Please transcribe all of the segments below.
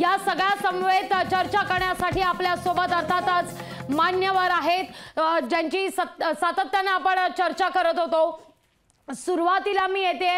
या सगळ्या समवेत चर्चा करण्यासाठी आपल्या सोबत अर्थातच मान्यवर आहेत ज्यांची सातत्यानं आपण चर्चा करत होतो सुरुवातीला मी येते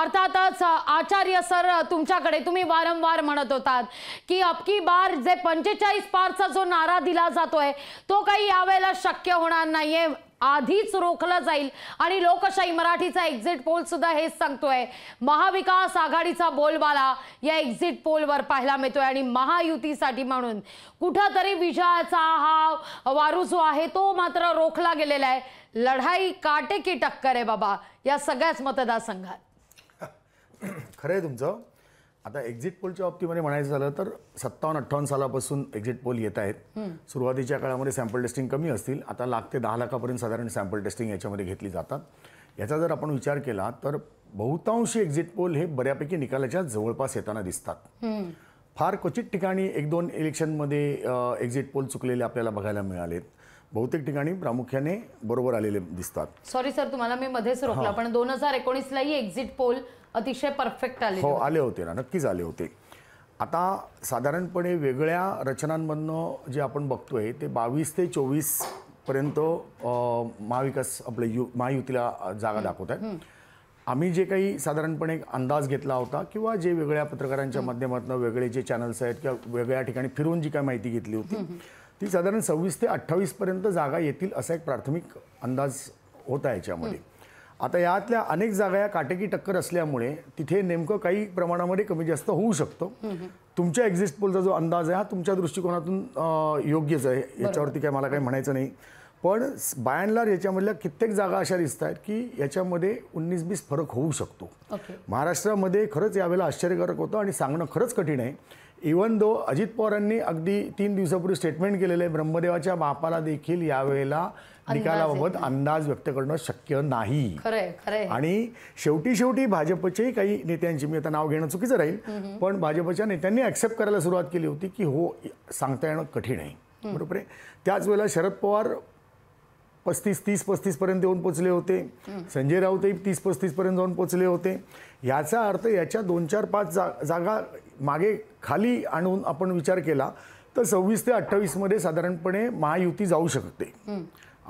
अर्थातच आचार्य सर तुमच्याकडे तुम्ही वारंवार म्हणत होता की अबकी बार जे पंचेचाळीस पारचा जो नारा दिला जातोय तो काही यावेळेला शक्य होणार नाहीये आधीच रोखलं जाईल आणि लोकशाही मराठीचा एक्झिट पोल सुद्धा हेच सांगतोय महाविकास आघाडीचा बोलबाला या एक्झिट पोलवर पाहायला मिळतोय आणि महायुतीसाठी म्हणून कुठंतरी विजयाचा हा वारू जो आहे तो मात्र रोखला गेलेला आहे लढाई काटे की टक्कर आहे बाबा या सगळ्याच मतदारसंघात खरंय तुमचं आता एक्झिट पोलच्या बाबतीमध्ये म्हणायचं झालं तर सत्तावन्न अठ्ठावन्न सालापासून एक्झिट पोल येत आहेत सुरुवातीच्या काळामध्ये सॅम्पल टेस्टिंग कमी असतील आता लाख ते दहा लाखापर्यंत साधारण सॅम्पल टेस्टिंग याच्यामध्ये घेतली जातात याचा जर आपण विचार केला तर बहुतांशी एक्झिट पोल हे बऱ्यापैकी निकालाच्या जवळपास येताना दिसतात फार क्वचित ठिकाणी एक दोन इलेक्शनमध्ये एक्झिट पोल चुकलेले आपल्याला बघायला मिळालेत बहुतेक ठिकाणी प्रामुख्याने बरोबर आलेले दिसतात सॉरी सर तुम्हाला मी मध्येच रोखला पण दोन हजार एकोणीसलाही एक्झिट पोल अतिशय परफेक्ट आले हो आले होते ना नक्कीच आले होते आता साधारणपणे वेगळ्या रचनांमधनं जे आपण बघतोय ते बावीस ते चोवीस पर्यंत महाविकास आपले यु महायुतीला जागा दाखवत आहेत आम्ही जे काही साधारणपणे अंदाज घेतला होता किंवा जे वेगळ्या पत्रकारांच्या माध्यमातून वेगळे जे चॅनल्स आहेत किंवा वेगळ्या ठिकाणी फिरून जी काही माहिती घेतली होती ती साधारण सव्वीस ते अठ्ठावीसपर्यंत जागा येतील असा एक प्राथमिक अंदाज होता याच्यामध्ये आता यातल्या अनेक जागा या काटेकी टक्कर असल्यामुळे तिथे नेमकं काही प्रमाणामध्ये कमी जास्त होऊ शकतो तुमच्या एक्झिट पोलचा जो अंदाज आहे हा तुमच्या दृष्टिकोनातून योग्यच आहे याच्यावरती काय मला काही म्हणायचं नाही पण बाय लार याच्यामधल्या कित्येक जागा अशा दिसत आहेत की याच्यामध्ये उन्नीस बीस फरक होऊ शकतो महाराष्ट्रामध्ये खरंच यावेळेला आश्चर्यकारक होतं आणि सांगणं खरंच कठीण आहे इवन दो अजित पवारांनी अगदी तीन दिवसापूर्वी स्टेटमेंट केलेलं आहे ब्रह्मदेवाच्या बापाला देखील यावेळेला निकालाबाबत अंदाज व्यक्त करणं शक्य नाही आणि शेवटी शेवटी भाजपचे काही नेत्यांची मी आता नाव घेणं चुकीचं राहील पण भाजपच्या नेत्यांनी ॲक्सेप्ट करायला सुरुवात केली होती की हो सांगता येणं कठीण आहे बरोबर आहे त्याच वेळेला शरद पवार पस्तीस तीस पस्तीसपर्यंत येऊन पोचले होते संजय राऊतही तीस पस्तीसपर्यंत जाऊन पोचले होते याचा अर्थ याच्या दोन चार पाच जा जागा मागे खाली आणून आपण विचार केला तर सव्वीस ते अठ्ठावीसमध्ये साधारणपणे महायुती जाऊ शकते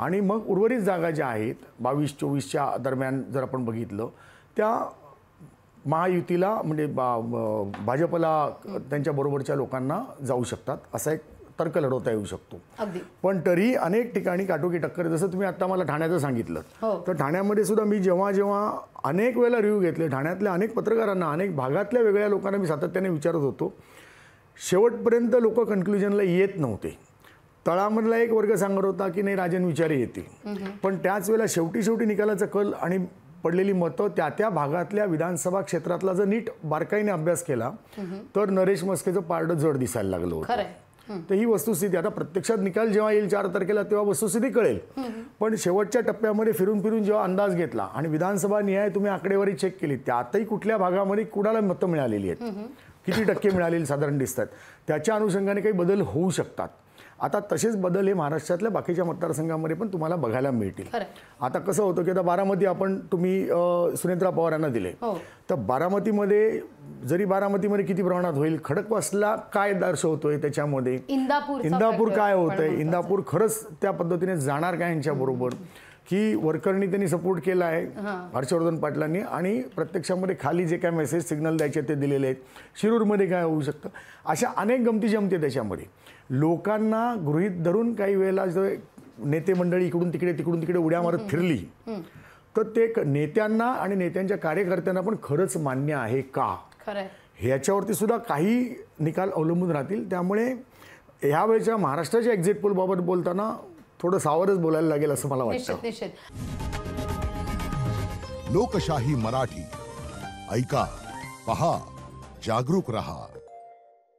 आणि मग उर्वरित जागा ज्या आहेत बावीस चोवीसच्या दरम्यान जर आपण बघितलं त्या महायुतीला म्हणजे बा भाजपला त्यांच्याबरोबरच्या लोकांना जाऊ शकतात असा एक तर्क लढवता येऊ शकतो पण तरी अनेक ठिकाणी काटोकी टक्कर जसं तुम्ही आता मला ठाण्याचं सांगितलं हो. तर ठाण्यामध्ये सुद्धा मी जेव्हा जेव्हा अनेक वेळेला रिव्ह्यू घेतले ठाण्यातल्या अनेक पत्रकारांना अनेक भागातल्या वेगळ्या लोकांना मी सातत्याने विचारत होतो शेवटपर्यंत लोक कन्क्ल्युजनला येत नव्हते तळामधला एक वर्ग सांगत होता की नाही राजन विचारे येतील पण त्याच वेळेला शेवटी शेवटी निकालाचा कल आणि पडलेली मतं त्या त्या भागातल्या विधानसभा क्षेत्रातला जर नीट बारकाईने अभ्यास केला तर नरेश मस्केचं पारडं जड दिसायला लागलं होतं तर ही वस्तुस्थिती आता प्रत्यक्षात निकाल जेव्हा येईल चार तारखेला तेव्हा वस्तुस्थिती कळेल पण शेवटच्या टप्प्यामध्ये फिरून फिरून जेव्हा अंदाज घेतला आणि विधानसभा निहाय तुम्ही आकडेवारी चेक केली त्यातही कुठल्या भागामध्ये कुणाला मतं मिळालेली आहेत किती टक्के मिळालेली साधारण दिसतात त्याच्या अनुषंगाने काही बदल होऊ शकतात आता तसेच बदल हे महाराष्ट्रातल्या बाकीच्या मतदारसंघामध्ये पण तुम्हाला बघायला मिळतील आता कसं होतं की आता बारामती आपण तुम्ही सुरेंद्र पवार यांना दिले हो. तर बारामतीमध्ये जरी बारामतीमध्ये किती प्रमाणात होईल खडकवासला काय दर्शवतोय त्याच्यामध्ये इंदापूर इंदापूर काय होतंय इंदापूर खरंच त्या पद्धतीने जाणार काय यांच्याबरोबर की वर्करनी त्यांनी सपोर्ट केला आहे हर्षवर्धन पाटलांनी आणि प्रत्यक्षामध्ये खाली जे काय मेसेज सिग्नल द्यायचे ते दिलेले आहेत शिरूरमध्ये काय होऊ शकतं अशा अनेक गमती जमते त्याच्यामध्ये लोकांना गृहित धरून काही वेळेला जर नेते मंडळी इकडून तिकडे तिकडून तिकडे उड्या मारत फिरली तर ते नेत्यांना आणि नेत्यांच्या कार्यकर्त्यांना पण खरंच मान्य आहे का ह्याच्यावरती सुद्धा काही निकाल अवलंबून राहतील त्यामुळे ह्यावेळेच्या महाराष्ट्राच्या एक्झिट पोलबाबत बोलताना थोडं सावरच बोलायला लागेल असं मला वाटतं लोकशाही मराठी ऐका पहा जागरूक रहा